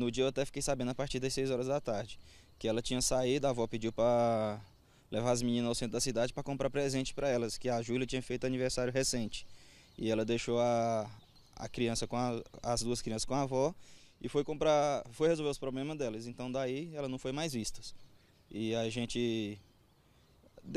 No dia eu até fiquei sabendo a partir das 6 horas da tarde que ela tinha saído, a avó pediu para levar as meninas ao centro da cidade para comprar presente para elas, que a Júlia tinha feito aniversário recente. E ela deixou a, a criança com a, as duas crianças com a avó e foi comprar, foi resolver os problemas delas. Então daí ela não foi mais vista. E a gente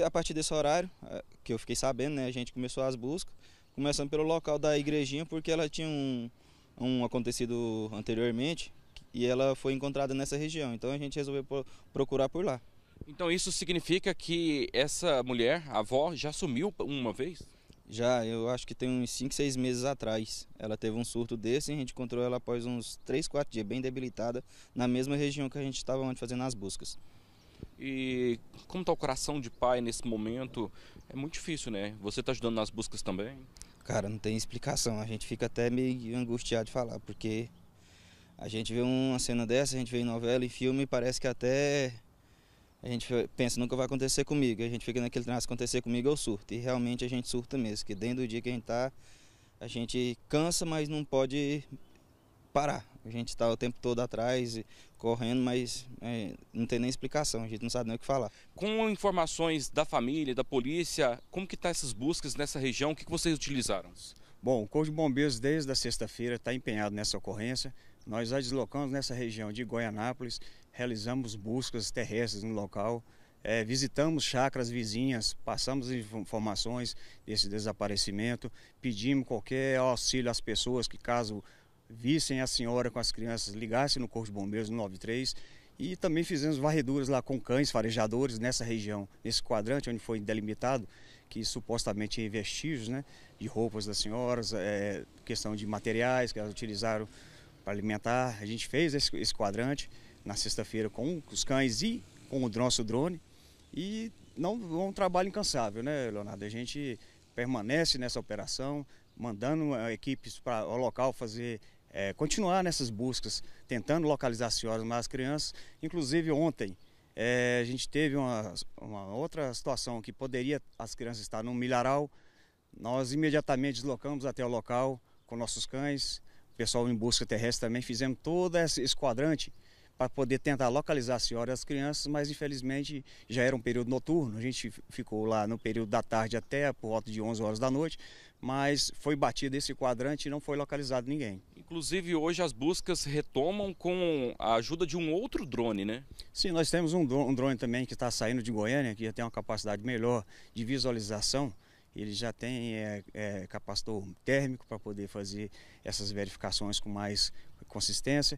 a partir desse horário, é, que eu fiquei sabendo, né, a gente começou as buscas, começando pelo local da igrejinha, porque ela tinha um, um acontecido anteriormente, e ela foi encontrada nessa região. Então a gente resolveu procurar por lá. Então isso significa que essa mulher, a avó, já sumiu uma vez? Já, eu acho que tem uns 5, 6 meses atrás. Ela teve um surto desse e a gente encontrou ela após uns 3, 4 dias, bem debilitada, na mesma região que a gente estava antes fazendo as buscas. E como está o coração de pai nesse momento? É muito difícil, né? Você está ajudando nas buscas também? Cara, não tem explicação. A gente fica até meio angustiado de falar, porque a gente vê uma cena dessa, a gente vê em novela e filme, parece que até a gente pensa, nunca vai acontecer comigo. A gente fica naquele traço, acontecer comigo eu surto. E realmente a gente surta mesmo, que dentro do dia que a gente tá, a gente cansa, mas não pode parar. A gente está o tempo todo atrás, correndo, mas é, não tem nem explicação, a gente não sabe nem o que falar. Com informações da família, da polícia, como que tá essas buscas nessa região? O que, que vocês utilizaram? Bom, o Corpo de Bombeiros desde a sexta-feira está empenhado nessa ocorrência. Nós a deslocamos nessa região de Goianápolis, realizamos buscas terrestres no local, é, visitamos chacras vizinhas, passamos informações desse desaparecimento, pedimos qualquer auxílio às pessoas que caso vissem a senhora com as crianças, ligassem no Corpo de Bombeiros no 93 e também fizemos varreduras lá com cães farejadores nessa região, nesse quadrante onde foi delimitado, que supostamente tinha é vestígios né, de roupas das senhoras, é, questão de materiais que elas utilizaram para alimentar. A gente fez esse, esse quadrante na sexta-feira com os cães e com o nosso drone. E não é um trabalho incansável, né, Leonardo? A gente permanece nessa operação, mandando eh, equipes para o local fazer é, continuar nessas buscas, tentando localizar as senhoras mais crianças. Inclusive ontem é, a gente teve uma, uma, outra situação que poderia as crianças estar num milharal. Nós imediatamente deslocamos até o local com nossos cães, o pessoal em busca terrestre também, fizemos todo esse quadrante para poder tentar localizar a senhora e as crianças, mas infelizmente já era um período noturno, a gente ficou lá no período da tarde até por volta de 11 horas da noite, mas foi batido esse quadrante e não foi localizado ninguém. Inclusive hoje as buscas retomam com a ajuda de um outro drone, né? Sim, nós temos um drone também que está saindo de Goiânia, que já tem uma capacidade melhor de visualização, ele já tem é, é, capacitor térmico para poder fazer essas verificações com mais consistência.